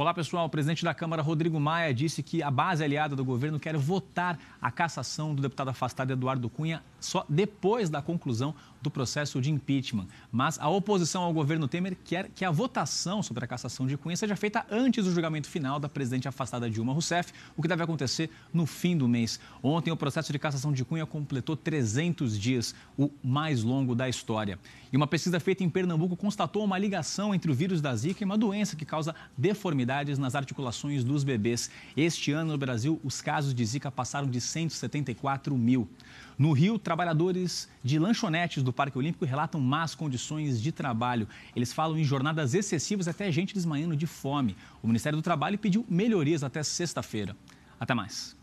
Olá, pessoal. O presidente da Câmara, Rodrigo Maia, disse que a base aliada do governo quer votar a cassação do deputado afastado Eduardo Cunha só depois da conclusão do processo de impeachment. Mas a oposição ao governo Temer quer que a votação sobre a cassação de Cunha seja feita antes do julgamento final da presidente afastada Dilma Rousseff, o que deve acontecer no fim do mês. Ontem, o processo de cassação de Cunha completou 300 dias, o mais longo da história. E uma pesquisa feita em Pernambuco constatou uma ligação entre o vírus da Zika e uma doença que causa deformidade nas articulações dos bebês. Este ano, no Brasil, os casos de Zika passaram de 174 mil. No Rio, trabalhadores de lanchonetes do Parque Olímpico relatam más condições de trabalho. Eles falam em jornadas excessivas até gente desmanhando de fome. O Ministério do Trabalho pediu melhorias até sexta-feira. Até mais.